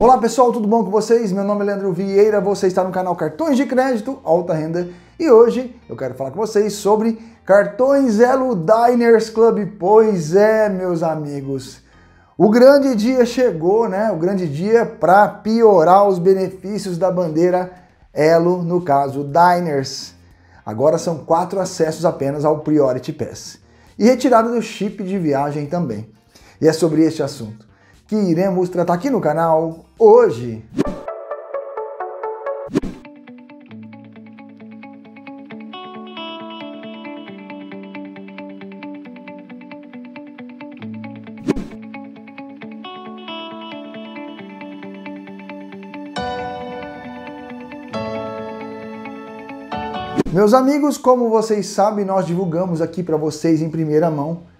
Olá pessoal, tudo bom com vocês? Meu nome é Leandro Vieira, você está no canal Cartões de Crédito Alta Renda e hoje eu quero falar com vocês sobre cartões Elo Diners Club. Pois é, meus amigos, o grande dia chegou, né? O grande dia para piorar os benefícios da bandeira Elo, no caso Diners. Agora são quatro acessos apenas ao Priority Pass e retirada do chip de viagem também. E é sobre este assunto que iremos tratar aqui no canal hoje. Meus amigos, como vocês sabem, nós divulgamos aqui para vocês em primeira mão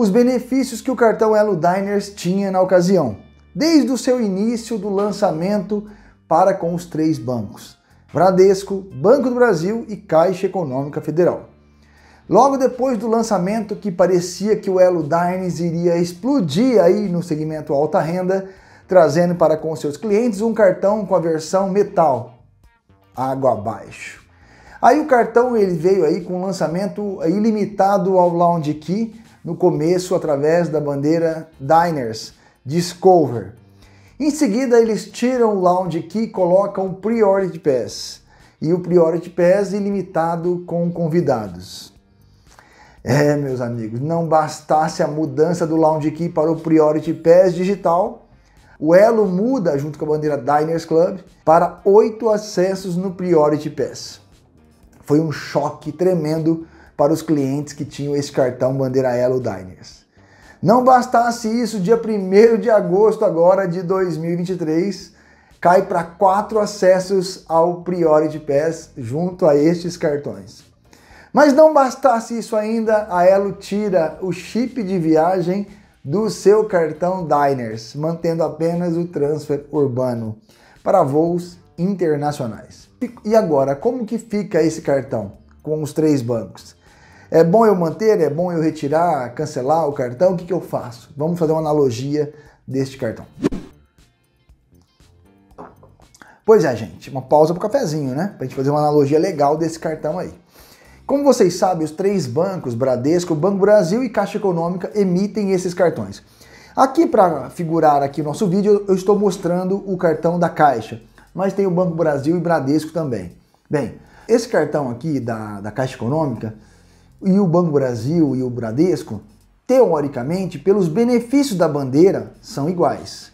os benefícios que o cartão Elo Diners tinha na ocasião, desde o seu início do lançamento para com os três bancos: Bradesco, Banco do Brasil e Caixa Econômica Federal. Logo depois do lançamento, que parecia que o Elo Diners iria explodir aí no segmento alta renda, trazendo para com seus clientes um cartão com a versão metal, água abaixo. Aí o cartão ele veio aí com um lançamento ilimitado ao Lounge Key, no começo através da bandeira Diners, Discover. Em seguida, eles tiram o Lounge Key e colocam Priority Pass, e o Priority Pass ilimitado com convidados. É, meus amigos, não bastasse a mudança do Lounge Key para o Priority Pass digital, o Elo muda, junto com a bandeira Diners Club, para oito acessos no Priority Pass. Foi um choque tremendo para os clientes que tinham esse cartão bandeira Elo Diners. Não bastasse isso, dia 1 de agosto agora de 2023, cai para quatro acessos ao Priority Pass junto a estes cartões. Mas não bastasse isso ainda, a Elo tira o chip de viagem do seu cartão Diners, mantendo apenas o transfer urbano para voos internacionais. E agora, como que fica esse cartão com os três bancos? É bom eu manter? É bom eu retirar, cancelar o cartão? O que, que eu faço? Vamos fazer uma analogia deste cartão. Pois é, gente, uma pausa pro cafezinho, né? Pra gente fazer uma analogia legal desse cartão aí. Como vocês sabem, os três bancos, Bradesco, Banco Brasil e Caixa Econômica, emitem esses cartões. Aqui para figurar aqui o nosso vídeo, eu estou mostrando o cartão da Caixa, mas tem o Banco Brasil e Bradesco também. Bem, esse cartão aqui da, da Caixa Econômica, e o Banco Brasil e o Bradesco, teoricamente, pelos benefícios da bandeira, são iguais.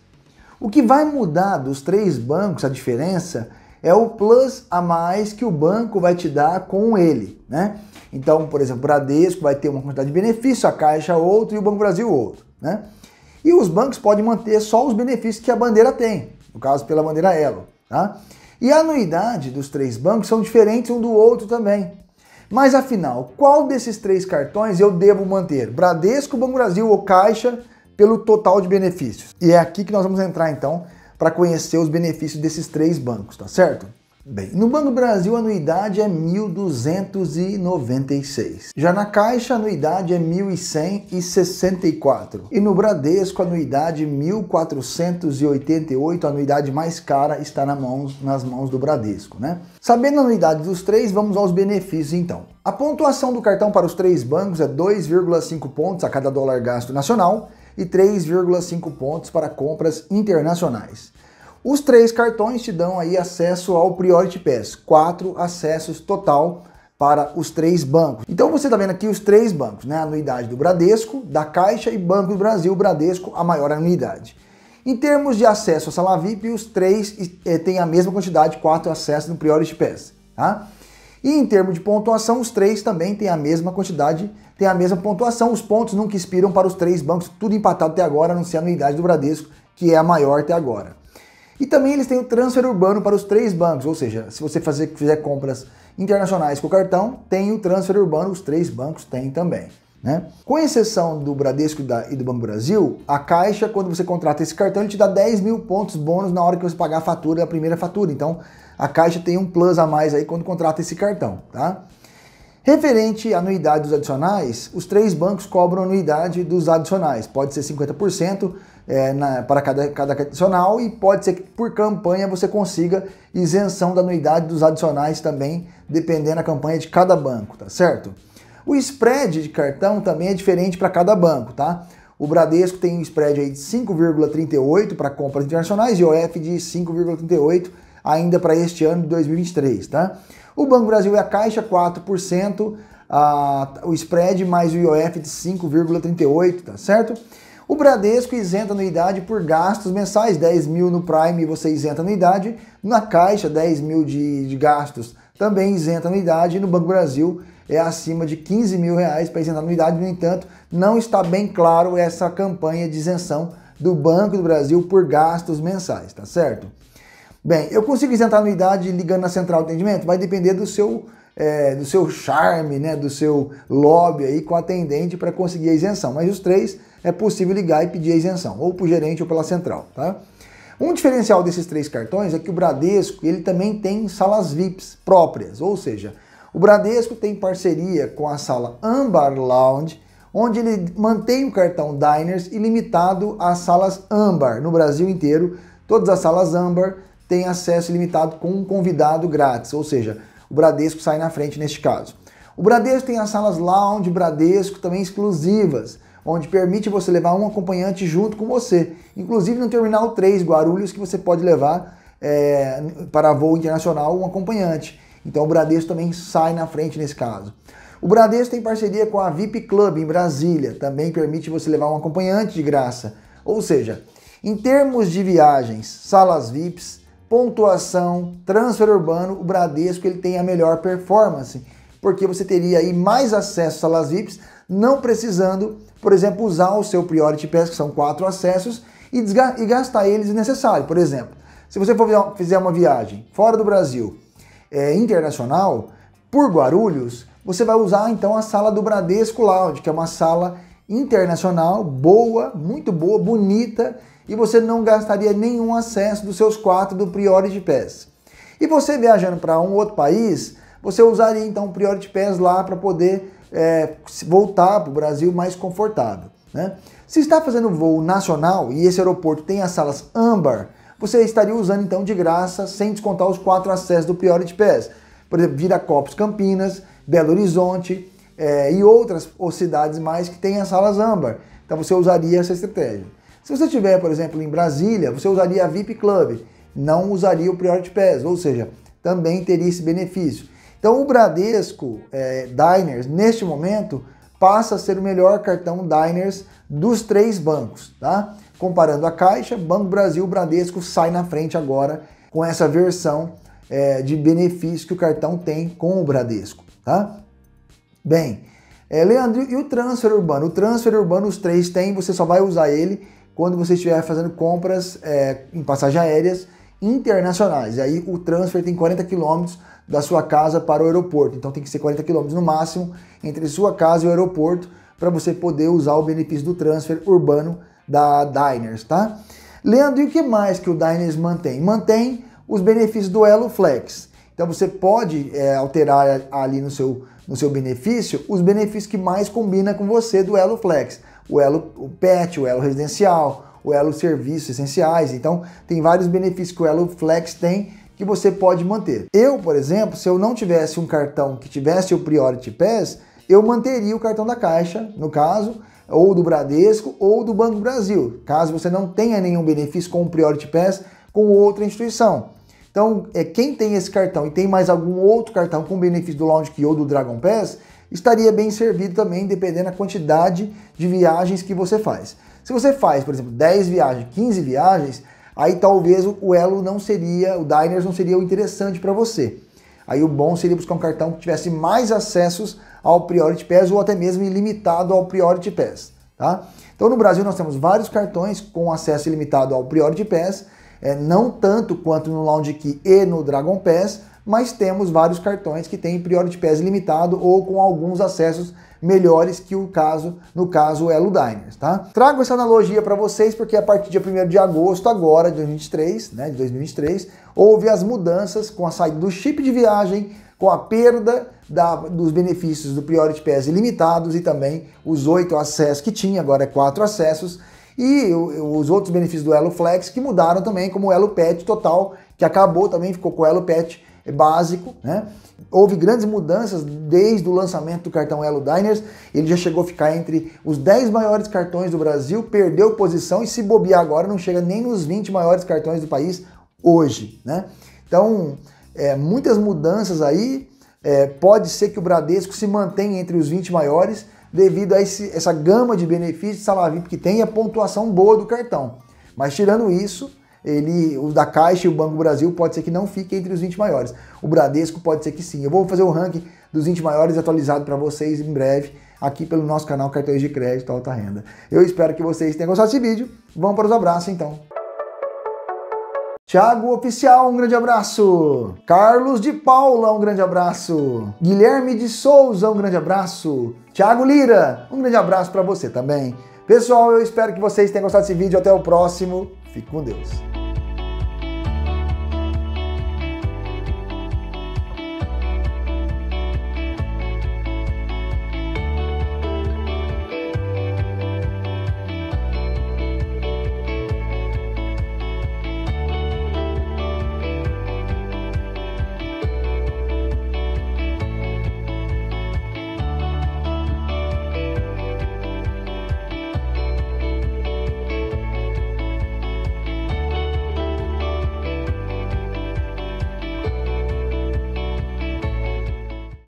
O que vai mudar dos três bancos, a diferença, é o plus a mais que o banco vai te dar com ele, né? Então, por exemplo, o Bradesco vai ter uma quantidade de benefício, a Caixa outro e o Banco Brasil outro, né? E os bancos podem manter só os benefícios que a bandeira tem, no caso pela bandeira Elo, tá? E a anuidade dos três bancos são diferentes um do outro também. Mas afinal, qual desses três cartões eu devo manter? Bradesco, Banco Brasil ou Caixa pelo total de benefícios? E é aqui que nós vamos entrar então para conhecer os benefícios desses três bancos, tá certo? Bem, no Banco Brasil a anuidade é 1.296. Já na Caixa a anuidade é 1.164. E no Bradesco a anuidade 1.488, é a anuidade mais cara está na mãos, nas mãos do Bradesco, né? Sabendo a anuidade dos três, vamos aos benefícios então. A pontuação do cartão para os três bancos é 2,5 pontos a cada dólar gasto nacional e 3,5 pontos para compras internacionais. Os três cartões te dão aí acesso ao Priority Pass, quatro acessos total para os três bancos. Então você está vendo aqui os três bancos, né? A anuidade do Bradesco, da Caixa e Banco do Brasil, Bradesco a maior anuidade. Em termos de acesso à sala VIP, os três eh, têm a mesma quantidade, quatro acessos no Priority Pass, tá? E em termos de pontuação, os três também têm a mesma quantidade, têm a mesma pontuação. Os pontos nunca expiram para os três bancos, tudo empatado até agora, a não ser a anuidade do Bradesco, que é a maior até agora. E também eles têm o transfer urbano para os três bancos, ou seja, se você fazer, fizer compras internacionais com o cartão, tem o transfer urbano, os três bancos têm também. Né? Com exceção do Bradesco e do Banco Brasil, a Caixa, quando você contrata esse cartão, ele te dá 10 mil pontos bônus na hora que você pagar a fatura, a primeira fatura. Então, a Caixa tem um plus a mais aí quando contrata esse cartão, tá? Referente à anuidade dos adicionais, os três bancos cobram anuidade dos adicionais, pode ser 50%, é, na, para cada, cada adicional e pode ser que por campanha você consiga isenção da anuidade dos adicionais também, dependendo da campanha de cada banco, tá certo? O spread de cartão também é diferente para cada banco, tá? O Bradesco tem um spread aí de 5,38 para compras internacionais e o f de 5,38 ainda para este ano de 2023, tá? O Banco Brasil e a Caixa 4%, a, o spread mais o IOF de 5,38, tá certo? O Bradesco isenta anuidade por gastos mensais, 10 mil no Prime você isenta anuidade, na Caixa 10 mil de, de gastos também isenta anuidade, e no Banco Brasil é acima de 15 mil reais para isentar anuidade, no entanto, não está bem claro essa campanha de isenção do Banco do Brasil por gastos mensais, tá certo? Bem, eu consigo isentar anuidade ligando na central de atendimento? Vai depender do seu é, do seu charme, né, do seu lobby aí com atendente para conseguir a isenção, mas os três é possível ligar e pedir a isenção, ou para o gerente ou pela central. Tá? Um diferencial desses três cartões é que o Bradesco ele também tem salas VIPs próprias, ou seja, o Bradesco tem parceria com a sala Ambar Lounge, onde ele mantém o cartão Diners ilimitado às salas Ambar no Brasil inteiro. Todas as salas Ambar têm acesso ilimitado com um convidado grátis, ou seja, o Bradesco sai na frente neste caso. O Bradesco tem as salas Lounge Bradesco também exclusivas, onde permite você levar um acompanhante junto com você, inclusive no Terminal 3 Guarulhos, que você pode levar é, para voo internacional um acompanhante. Então o Bradesco também sai na frente nesse caso. O Bradesco tem parceria com a VIP Club em Brasília, também permite você levar um acompanhante de graça. Ou seja, em termos de viagens, salas VIPs, pontuação, transfer urbano, o Bradesco ele tem a melhor performance porque você teria aí mais acesso às salas VIPs, não precisando, por exemplo, usar o seu Priority Pass, que são quatro acessos, e, e gastar eles necessário. Por exemplo, se você for fizer uma viagem fora do Brasil, é, internacional, por Guarulhos, você vai usar então a sala do Bradesco Lounge, que é uma sala internacional, boa, muito boa, bonita, e você não gastaria nenhum acesso dos seus quatro do Priority Pass. E você viajando para um outro país, você usaria então o Priority Pass lá para poder é, voltar para o Brasil mais confortável. Né? Se está fazendo voo nacional e esse aeroporto tem as salas âmbar, você estaria usando então de graça, sem descontar os quatro acessos do Priority Pass. Por exemplo, Viracopos, Campinas, Belo Horizonte é, e outras ou cidades mais que têm as salas âmbar. Então você usaria essa estratégia. Se você estiver, por exemplo, em Brasília, você usaria a VIP Club, não usaria o Priority Pass, ou seja, também teria esse benefício. Então o Bradesco é, Diners, neste momento, passa a ser o melhor cartão Diners dos três bancos, tá? Comparando a Caixa, Banco Brasil, Bradesco sai na frente agora com essa versão é, de benefício que o cartão tem com o Bradesco, tá? Bem, é, Leandro, e o transfer urbano? O transfer urbano os três têm, você só vai usar ele quando você estiver fazendo compras é, em passagens aéreas internacionais. E aí o transfer tem 40 quilômetros da sua casa para o aeroporto. Então tem que ser 40 quilômetros no máximo entre sua casa e o aeroporto para você poder usar o benefício do transfer urbano da Diners, tá? Leandro, e o que mais que o Diners mantém? Mantém os benefícios do Elo Flex. Então você pode é, alterar ali no seu, no seu benefício os benefícios que mais combina com você do Elo Flex. O Elo o Pet, o Elo Residencial, o Elo Serviços Essenciais. Então tem vários benefícios que o Elo Flex tem que você pode manter. Eu, por exemplo, se eu não tivesse um cartão que tivesse o Priority Pass, eu manteria o cartão da Caixa, no caso, ou do Bradesco ou do Banco Brasil, caso você não tenha nenhum benefício com o Priority Pass com outra instituição. Então, é, quem tem esse cartão e tem mais algum outro cartão com benefício do Lounge Key ou do Dragon Pass, estaria bem servido também, dependendo da quantidade de viagens que você faz. Se você faz, por exemplo, 10 viagens, 15 viagens, aí talvez o Elo não seria, o Diners não seria o interessante para você. Aí o bom seria buscar um cartão que tivesse mais acessos ao Priority Pass ou até mesmo ilimitado ao Priority Pass, tá? Então no Brasil nós temos vários cartões com acesso ilimitado ao Priority Pass, é, não tanto quanto no Lounge Key e no Dragon Pass, mas temos vários cartões que têm Priority Pass limitado ou com alguns acessos melhores que o caso, no caso Elo Diners, tá? Trago essa analogia para vocês porque a partir de 1 de agosto agora de 2023, né, de 2023, houve as mudanças com a saída do chip de viagem, com a perda da, dos benefícios do Priority Pass ilimitados e também os oito acessos que tinha, agora é quatro acessos, e os outros benefícios do Elo Flex que mudaram também, como o Elo Pet Total, que acabou também, ficou com o Elo Pet é básico, né? Houve grandes mudanças desde o lançamento do cartão Elo Diners, ele já chegou a ficar entre os 10 maiores cartões do Brasil, perdeu posição e se bobear agora não chega nem nos 20 maiores cartões do país hoje, né? Então, é, muitas mudanças aí, é, pode ser que o Bradesco se mantenha entre os 20 maiores devido a esse, essa gama de benefícios de salário que tem e a pontuação boa do cartão. Mas tirando isso, ele, o da Caixa e o Banco Brasil pode ser que não fique entre os 20 maiores. O Bradesco pode ser que sim. Eu vou fazer o um ranking dos 20 maiores atualizado para vocês em breve aqui pelo nosso canal Cartões de Crédito Alta Renda. Eu espero que vocês tenham gostado desse vídeo. Vamos para os abraços então. Tiago Oficial, um grande abraço. Carlos de Paula, um grande abraço. Guilherme de Souza, um grande abraço. Tiago Lira, um grande abraço para você também. Pessoal, eu espero que vocês tenham gostado desse vídeo. Até o próximo. Fique com Deus.